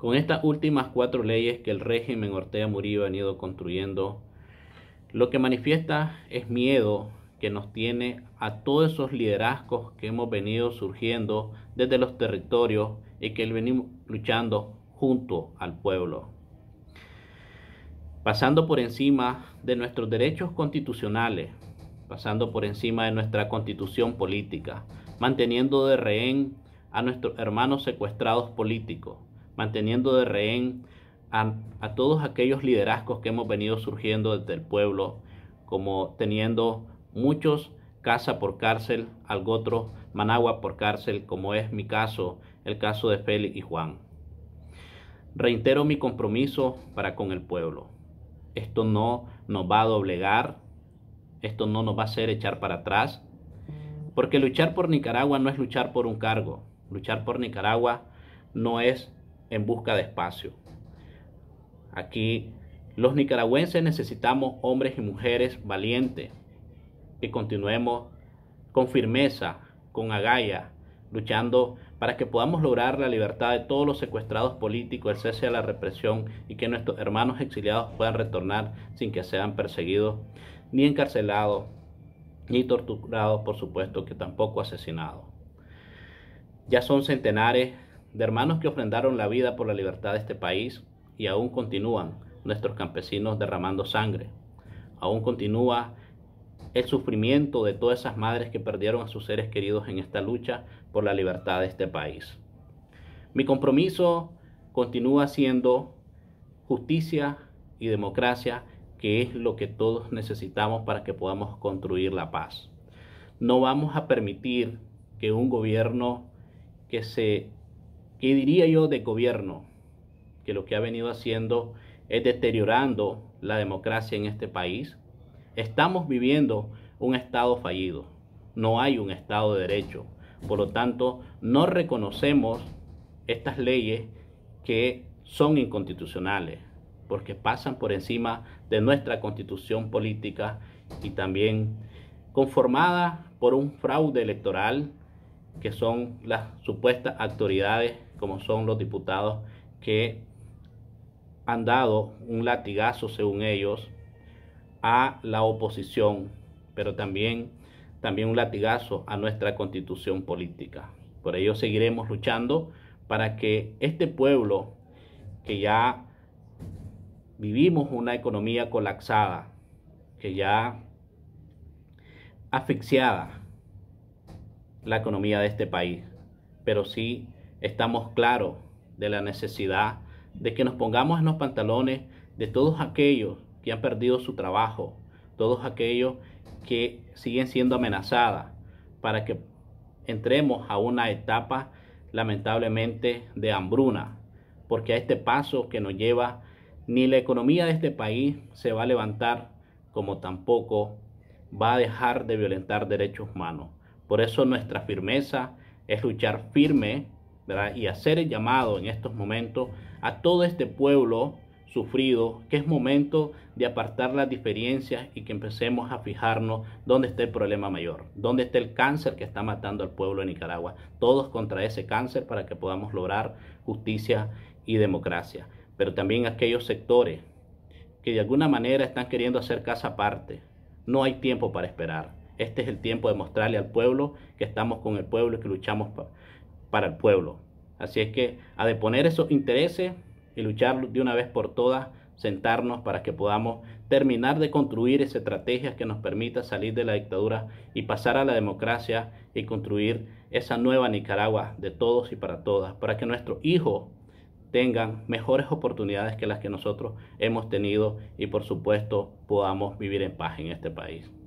Con estas últimas cuatro leyes que el régimen Ortega Murillo ha venido construyendo, lo que manifiesta es miedo que nos tiene a todos esos liderazgos que hemos venido surgiendo desde los territorios y que venimos luchando junto al pueblo. Pasando por encima de nuestros derechos constitucionales, pasando por encima de nuestra constitución política, manteniendo de rehén a nuestros hermanos secuestrados políticos, manteniendo de rehén a, todos aquellos liderazgos que hemos venido surgiendo desde el pueblo, como teniendo muchos casa por cárcel, algo otro Managua por cárcel, como es mi caso, el caso de Félix y Juan. Reitero mi compromiso para con el pueblo. Esto no nos va a doblegar, esto no nos va a hacer echar para atrás, porque luchar por Nicaragua no es luchar por un cargo, luchar por Nicaragua no es en busca de espacio. Aquí los nicaragüenses necesitamos hombres y mujeres valientes que continuemos con firmeza, con agallas luchando para que podamos lograr la libertad de todos los secuestrados políticos, el cese de la represión y que nuestros hermanos exiliados puedan retornar sin que sean perseguidos, ni encarcelados, ni torturados, por supuesto que tampoco asesinados. Ya son centenares de hermanos que ofrendaron la vida por la libertad de este país y aún continúan nuestros campesinos derramando sangre. Aún continúa el sufrimiento de todas esas madres que perdieron a sus seres queridos en esta lucha por la libertad de este país. Mi compromiso continúa siendo justicia y democracia, que es lo que todos necesitamos para que podamos construir la paz. No vamos a permitir que un gobierno que se y diría yo de gobierno, que lo que ha venido haciendo es deteriorando la democracia en este país. Estamos viviendo un Estado fallido, no hay un Estado de derecho. Por lo tanto, no reconocemos estas leyes que son inconstitucionales, porque pasan por encima de nuestra constitución política y también conformada por un fraude electoral que son las supuestas autoridades como son los diputados que han dado un latigazo, según ellos, a la oposición, pero también, también un latigazo a nuestra constitución política. Por ello seguiremos luchando para que este pueblo, que ya vivimos una economía colapsada, que ya asfixiada la economía de este país, pero sí estamos claros de la necesidad de que nos pongamos en los pantalones de todos aquellos que han perdido su trabajo, todos aquellos que siguen siendo amenazadas, para que entremos a una etapa lamentablemente de hambruna, porque a este paso que nos lleva ni la economía de este país se va a levantar como tampoco va a dejar de violentar derechos humanos. Por eso nuestra firmeza es luchar firme y hacer el llamado en estos momentos a todo este pueblo sufrido, que es momento de apartar las diferencias y que empecemos a fijarnos dónde está el problema mayor, dónde está el cáncer que está matando al pueblo de Nicaragua. Todos contra ese cáncer para que podamos lograr justicia y democracia. Pero también aquellos sectores que de alguna manera están queriendo hacer casa aparte. No hay tiempo para esperar. Este es el tiempo de mostrarle al pueblo que estamos con el pueblo y que luchamos para el pueblo. Así es que a deponer esos intereses y luchar de una vez por todas, sentarnos para que podamos terminar de construir esa estrategia que nos permita salir de la dictadura y pasar a la democracia y construir esa nueva Nicaragua de todos y para todas, para que nuestros hijos tengan mejores oportunidades que las que nosotros hemos tenido y por supuesto podamos vivir en paz en este país.